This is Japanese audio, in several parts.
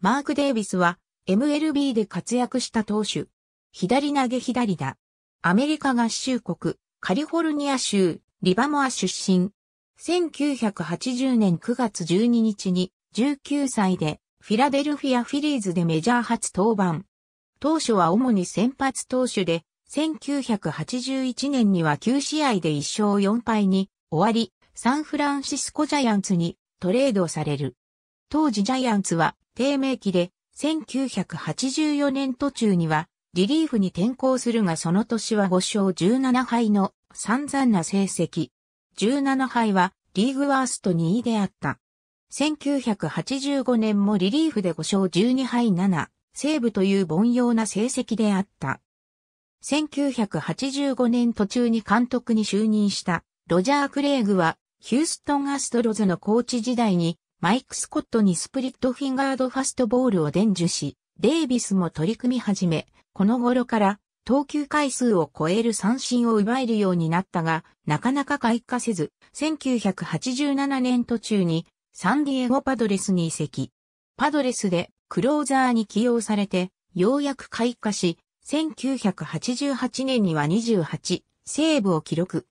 マーク・デイビスは MLB で活躍した投手。左投げ左打。アメリカ合衆国、カリフォルニア州、リバモア出身。1980年9月12日に19歳でフィラデルフィア・フィリーズでメジャー初登板。当初は主に先発投手で、1981年には9試合で1勝4敗に終わり、サンフランシスコジャイアンツにトレードされる。当時ジャイアンツは低迷期で、1984年途中にはリリーフに転向するがその年は5勝17敗の散々な成績。17敗はリーグワースト2位であった。1985年もリリーフで5勝12敗7、セーブという凡庸な成績であった。1985年途中に監督に就任したロジャー・クレイグはヒューストン・アストロズのコーチ時代にマイク・スコットにスプリットフィンガードファストボールを伝授し、デイビスも取り組み始め、この頃から投球回数を超える三振を奪えるようになったが、なかなか開花せず、1987年途中にサンディエゴパドレスに移籍。パドレスでクローザーに起用されて、ようやく開花し、1988年には28、セーブを記録。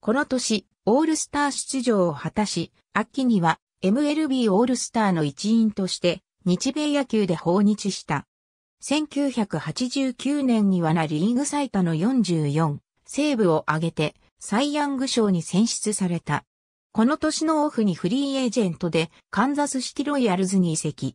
この年、オールスター出場を果たし、秋には MLB オールスターの一員として日米野球で訪日した。1989年にはなリーグ最多の44、セーブを挙げてサイ・ヤング賞に選出された。この年のオフにフリーエージェントでカンザスシティロイヤルズに移籍。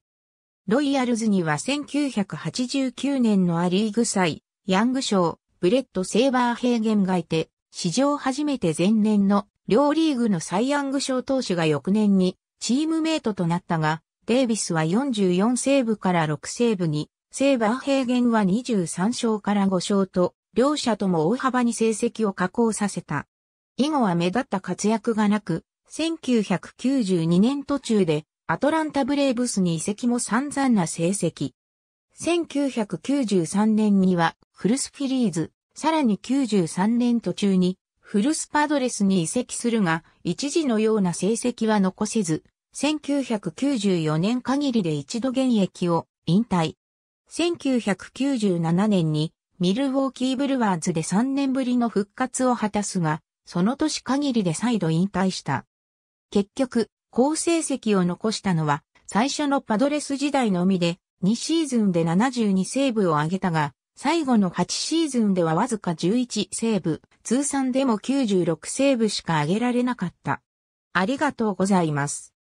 ロイヤルズには1989年のアリーグ祭、ヤング賞、ブレッド・セーバーヘーゲンがいて、史上初めて前年の両リーグのサイ・ヤング賞投手が翌年にチームメイトとなったが、デイビスは44セーブから6セーブに、セーバー平原は23勝から5勝と、両者とも大幅に成績を下降させた。以後は目立った活躍がなく、1992年途中でアトランタブレーブスに移籍も散々な成績。1993年にはフルスフィリーズ、さらに93年途中にフルスパドレスに移籍するが、一時のような成績は残せず、1994年限りで一度現役を引退。1997年にミルウォーキーブルワーズで3年ぶりの復活を果たすが、その年限りで再度引退した。結局、好成績を残したのは、最初のパドレス時代のみで、2シーズンで72セーブを挙げたが、最後の8シーズンではわずか11セーブ、通算でも96セーブしか挙げられなかった。ありがとうございます。